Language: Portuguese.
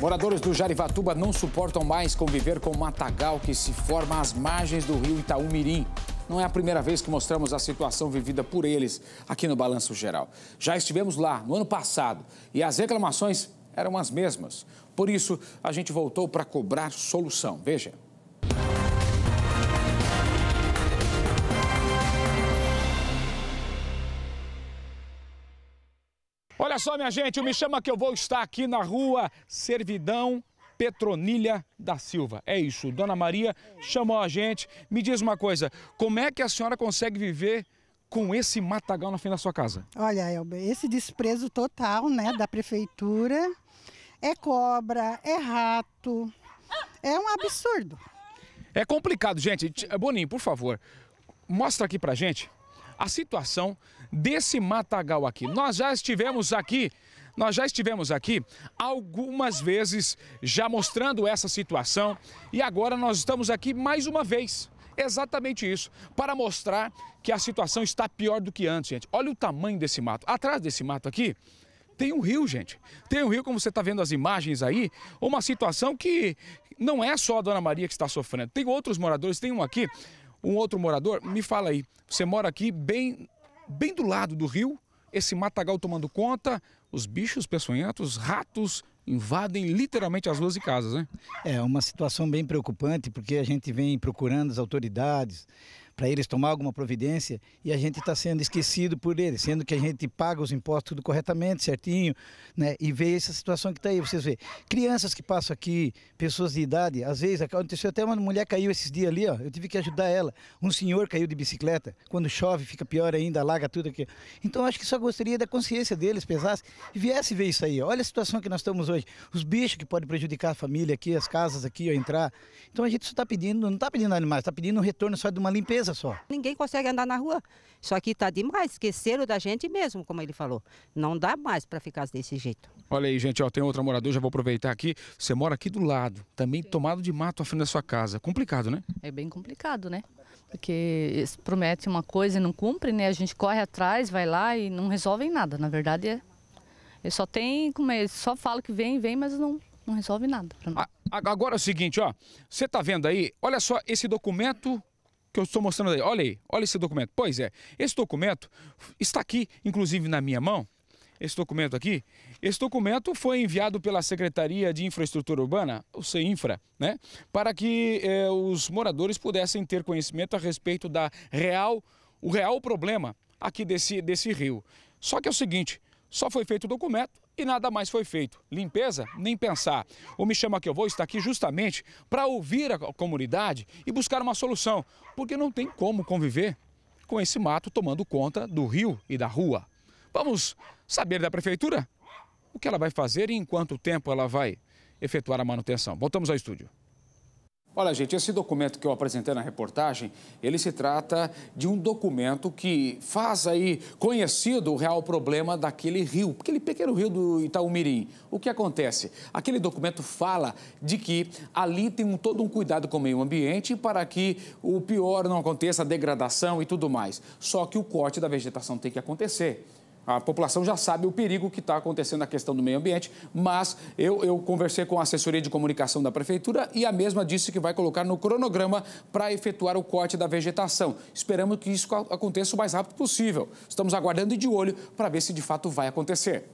Moradores do Jarivatuba não suportam mais conviver com o matagal que se forma às margens do rio Itaú-Mirim. Não é a primeira vez que mostramos a situação vivida por eles aqui no Balanço Geral. Já estivemos lá no ano passado e as reclamações eram as mesmas. Por isso, a gente voltou para cobrar solução. Veja. Olha só, minha gente, me chama que eu vou estar aqui na rua Servidão Petronilha da Silva. É isso, Dona Maria chamou a gente. Me diz uma coisa, como é que a senhora consegue viver com esse matagal na frente da sua casa? Olha, Elber, esse desprezo total, né, da prefeitura. É cobra, é rato, é um absurdo. É complicado, gente. Boninho, por favor, mostra aqui pra gente a situação desse matagal aqui. Nós já estivemos aqui nós já estivemos aqui algumas vezes já mostrando essa situação e agora nós estamos aqui mais uma vez. Exatamente isso, para mostrar que a situação está pior do que antes, gente. Olha o tamanho desse mato. Atrás desse mato aqui tem um rio, gente. Tem um rio, como você está vendo as imagens aí, uma situação que não é só a Dona Maria que está sofrendo. Tem outros moradores, tem um aqui um outro morador, me fala aí, você mora aqui bem, bem do lado do rio, esse matagal tomando conta, os bichos peçonhentos, ratos invadem literalmente as ruas e casas, né? É uma situação bem preocupante porque a gente vem procurando as autoridades, para eles tomar alguma providência e a gente está sendo esquecido por eles, sendo que a gente paga os impostos tudo corretamente, certinho, né? E vê essa situação que está aí, vocês vê. Crianças que passam aqui, pessoas de idade, às vezes aconteceu até uma mulher caiu esses dias ali, ó, eu tive que ajudar ela. Um senhor caiu de bicicleta, quando chove fica pior ainda, alaga tudo aqui. Então acho que só gostaria da consciência deles pesasse e viesse ver isso aí. Olha a situação que nós estamos hoje, os bichos que podem prejudicar a família aqui, as casas aqui, ó, entrar. Então a gente só está pedindo, não está pedindo animais, está pedindo um retorno só de uma limpeza só. Ninguém consegue andar na rua. Isso aqui está demais, esqueceram da gente mesmo, como ele falou. Não dá mais para ficar desse jeito. Olha aí, gente, ó, tem outra moradora, já vou aproveitar aqui. Você mora aqui do lado, também Sim. tomado de mato à frente da sua casa. Complicado, né? É bem complicado, né? Porque promete uma coisa e não cumpre, né? A gente corre atrás, vai lá e não resolve nada. Na verdade, é... Eu só tem, como é, só fala que vem, vem, mas não, não resolve nada. Agora é o seguinte, ó. Você tá vendo aí? Olha só esse documento que eu estou mostrando aí. Olha aí, olha esse documento. Pois é, esse documento está aqui, inclusive na minha mão. Esse documento aqui, esse documento foi enviado pela Secretaria de Infraestrutura Urbana, o CEINFRA, né, para que eh, os moradores pudessem ter conhecimento a respeito da real, o real problema aqui desse, desse rio. Só que é o seguinte, só foi feito o documento e nada mais foi feito. Limpeza? Nem pensar. O Me Chama Que Eu Vou está aqui justamente para ouvir a comunidade e buscar uma solução, porque não tem como conviver com esse mato tomando conta do rio e da rua. Vamos saber da prefeitura o que ela vai fazer e em quanto tempo ela vai efetuar a manutenção. Voltamos ao estúdio. Olha, gente, esse documento que eu apresentei na reportagem, ele se trata de um documento que faz aí conhecido o real problema daquele rio, aquele pequeno rio do Itaúmirim. O que acontece? Aquele documento fala de que ali tem um, todo um cuidado com o meio ambiente para que o pior não aconteça, a degradação e tudo mais. Só que o corte da vegetação tem que acontecer. A população já sabe o perigo que está acontecendo na questão do meio ambiente, mas eu, eu, conversei com a assessoria de comunicação da prefeitura e a mesma disse que vai colocar no cronograma para efetuar o corte da vegetação. Esperamos que isso aconteça o mais rápido possível. Estamos aguardando de olho para ver se de fato vai acontecer.